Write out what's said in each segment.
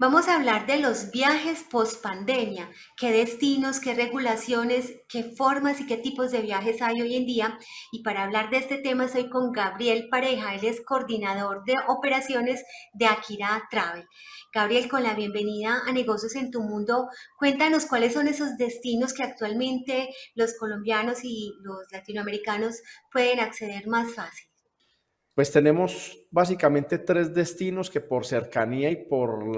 Vamos a hablar de los viajes post pandemia, qué destinos, qué regulaciones, qué formas y qué tipos de viajes hay hoy en día. Y para hablar de este tema estoy con Gabriel Pareja, él es coordinador de operaciones de Akira Travel. Gabriel, con la bienvenida a Negocios en tu Mundo, cuéntanos cuáles son esos destinos que actualmente los colombianos y los latinoamericanos pueden acceder más fácil pues tenemos básicamente tres destinos que por cercanía y por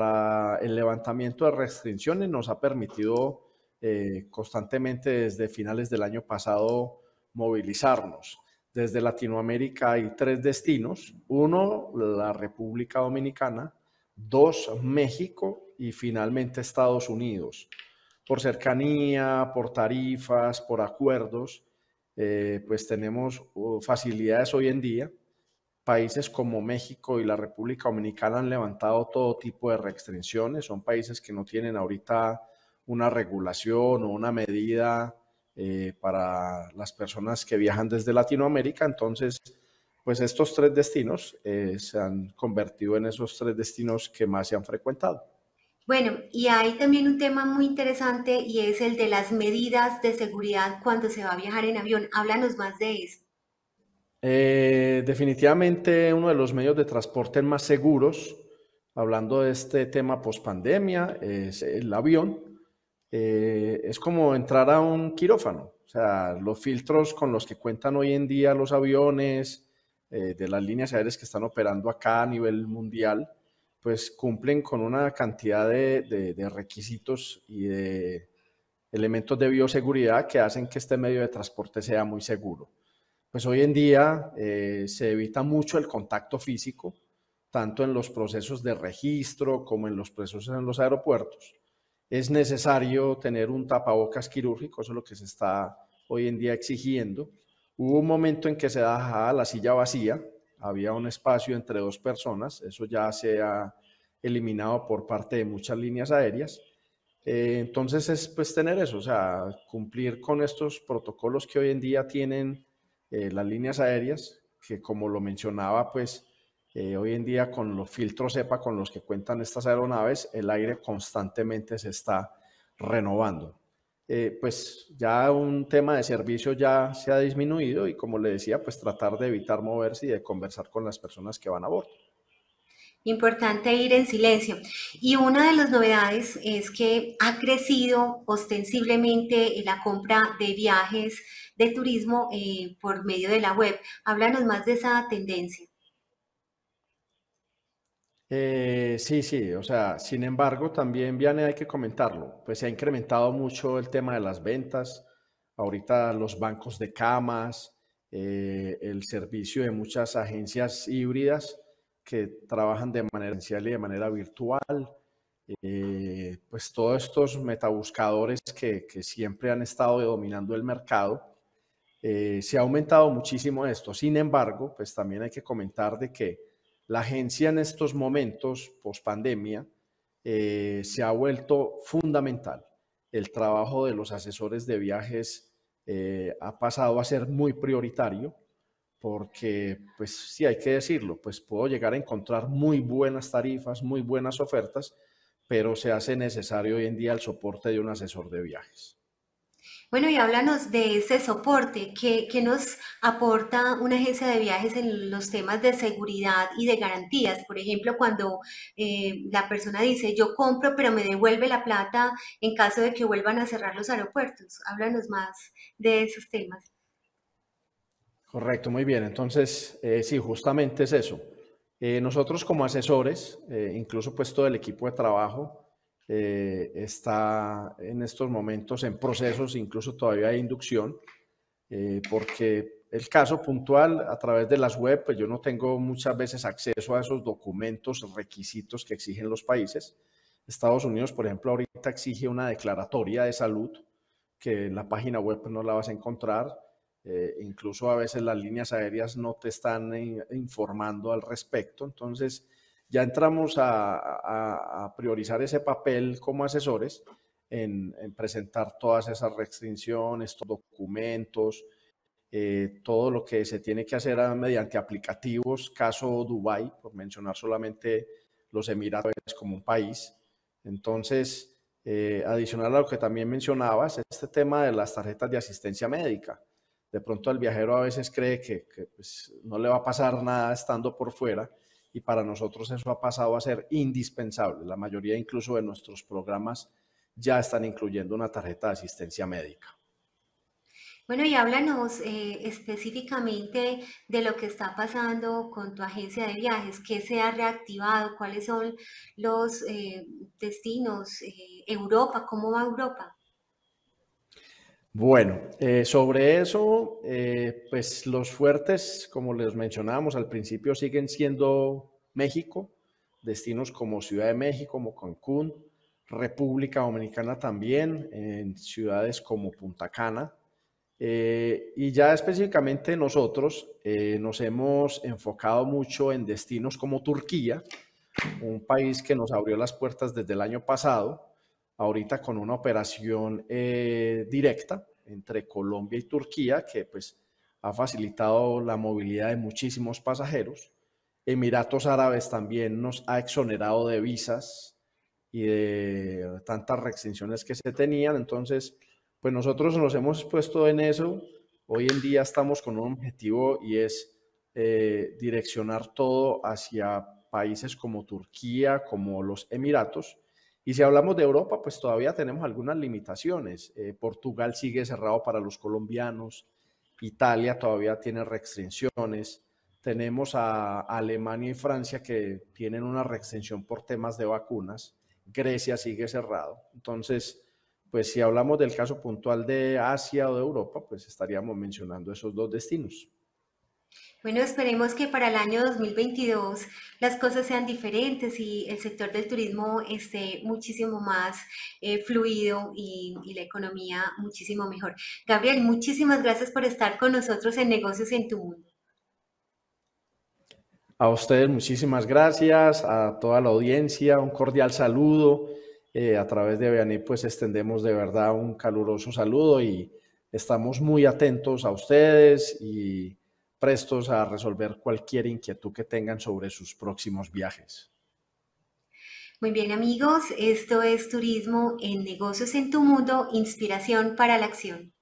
el levantamiento de restricciones nos ha permitido eh, constantemente desde finales del año pasado movilizarnos. Desde Latinoamérica hay tres destinos. Uno, la República Dominicana. Dos, México. Y finalmente Estados Unidos. Por cercanía, por tarifas, por acuerdos, eh, pues tenemos uh, facilidades hoy en día países como México y la República Dominicana han levantado todo tipo de restricciones, son países que no tienen ahorita una regulación o una medida eh, para las personas que viajan desde Latinoamérica, entonces pues estos tres destinos eh, se han convertido en esos tres destinos que más se han frecuentado. Bueno, y hay también un tema muy interesante y es el de las medidas de seguridad cuando se va a viajar en avión. Háblanos más de eso. Eh, definitivamente uno de los medios de transporte más seguros, hablando de este tema post pandemia, es el avión. Eh, es como entrar a un quirófano. O sea, los filtros con los que cuentan hoy en día los aviones eh, de las líneas aéreas que están operando acá a nivel mundial, pues cumplen con una cantidad de requisitos y de elementos de bioseguridad que hacen que este medio de transporte sea muy seguro pues hoy en día eh, se evita mucho el contacto físico, tanto en los procesos de registro como en los procesos en los aeropuertos. Es necesario tener un tapabocas quirúrgico, eso es lo que se está hoy en día exigiendo. Hubo un momento en que se dejaba la silla vacía, había un espacio entre dos personas, eso ya se ha eliminado por parte de muchas líneas aéreas. Eh, entonces es pues tener eso, o sea, cumplir con estos protocolos que hoy en día tienen eh, las líneas aéreas, que como lo mencionaba, pues eh, hoy en día con los filtros EPA con los que cuentan estas aeronaves, el aire constantemente se está renovando. Eh, pues ya un tema de servicio ya se ha disminuido y como le decía, pues tratar de evitar moverse y de conversar con las personas que van a bordo. Importante ir en silencio. Y una de las novedades es que ha crecido ostensiblemente la compra de viajes de turismo eh, por medio de la web. Háblanos más de esa tendencia. Eh, sí, sí, o sea, sin embargo, también, viene hay que comentarlo, pues se ha incrementado mucho el tema de las ventas, ahorita los bancos de camas, eh, el servicio de muchas agencias híbridas, que trabajan de manera esencial y de manera virtual. Eh, pues todos estos metabuscadores que, que, siempre han estado dominando el mercado, eh, se ha aumentado muchísimo esto. Sin embargo, pues también hay que comentar de que la agencia en estos momentos, post pandemia, eh, se ha vuelto fundamental. El trabajo de los asesores de viajes ha pasado a ser muy prioritario porque, pues sí, hay que decirlo, pues puedo llegar a encontrar muy buenas tarifas, muy buenas ofertas, pero se hace necesario hoy en día el soporte de un asesor de viajes. Bueno, y háblanos de ese soporte que, nos aporta una agencia de viajes en los temas de seguridad y de garantías. Por ejemplo, cuando eh, la persona dice, yo compro, pero me devuelve la plata en caso de que vuelvan a cerrar los aeropuertos. Háblanos más de esos temas. Correcto, muy bien. Entonces, eh, sí, justamente es eso. Eh, nosotros como asesores, eh, incluso puesto todo el equipo de trabajo está en estos momentos en procesos, incluso todavía hay inducción, porque el caso puntual a través de las web, pues, yo no tengo muchas veces acceso a esos documentos, requisitos que exigen los países. Estados Unidos, por ejemplo, ahorita exige una declaratoria de salud que en la página web no la vas a encontrar eh, incluso a veces las líneas aéreas no te están informando al respecto. Entonces, ya entramos a, priorizar ese papel como asesores en, presentar todas esas restricciones, documentos, eh, todo lo que se tiene que hacer mediante aplicativos, caso Dubai, por mencionar solamente los Emiratos como un país. Entonces, eh, adicional a lo que también mencionabas, este tema de las tarjetas de asistencia médica de pronto el viajero a veces cree que, pues, no le va a pasar nada estando por fuera y para nosotros eso ha pasado a ser indispensable. La mayoría incluso de nuestros programas ya están incluyendo una tarjeta de asistencia médica. Bueno, y háblanos eh, específicamente de lo que está pasando con tu agencia de viajes, qué se ha reactivado, cuáles son los eh, destinos, eh, Europa, cómo va Europa. Bueno, eh, sobre eso, eh, pues los fuertes, como les mencionábamos al principio, siguen siendo México, destinos como Ciudad de México, como Cancún, República Dominicana también, en ciudades como Punta Cana. Eh, y ya específicamente nosotros nos hemos enfocado mucho en destinos como Turquía, un país que nos abrió las puertas desde el año pasado ahorita con una operación eh, directa entre Colombia y Turquía que pues ha facilitado la movilidad de muchísimos pasajeros. Emiratos Árabes también nos ha exonerado de visas y de tantas restricciones que se tenían. Entonces, pues nosotros nos hemos puesto en eso. Hoy en día estamos con un objetivo y es eh, direccionar todo hacia países como Turquía, como los Emiratos, y si hablamos de Europa, pues todavía tenemos algunas limitaciones. Eh, Portugal sigue cerrado para los colombianos, Italia todavía tiene restricciones, tenemos a Alemania y Francia que tienen una restricción por temas de vacunas, Grecia sigue cerrado. Entonces, pues si hablamos del caso puntual de Asia o de Europa, pues estaríamos mencionando esos dos destinos. Bueno, esperemos que para el año 2022 las cosas sean diferentes y el sector del turismo esté muchísimo más eh, fluido y, la economía muchísimo mejor. Gabriel, muchísimas gracias por estar con nosotros en Negocios en tu Mundo. A ustedes muchísimas gracias, a toda la audiencia, un cordial saludo. Eh, a través de y pues extendemos de verdad un caluroso saludo y estamos muy atentos a ustedes y prestos a resolver cualquier inquietud que tengan sobre sus próximos viajes. Muy bien amigos, esto es Turismo en Negocios en tu Mundo, Inspiración para la Acción.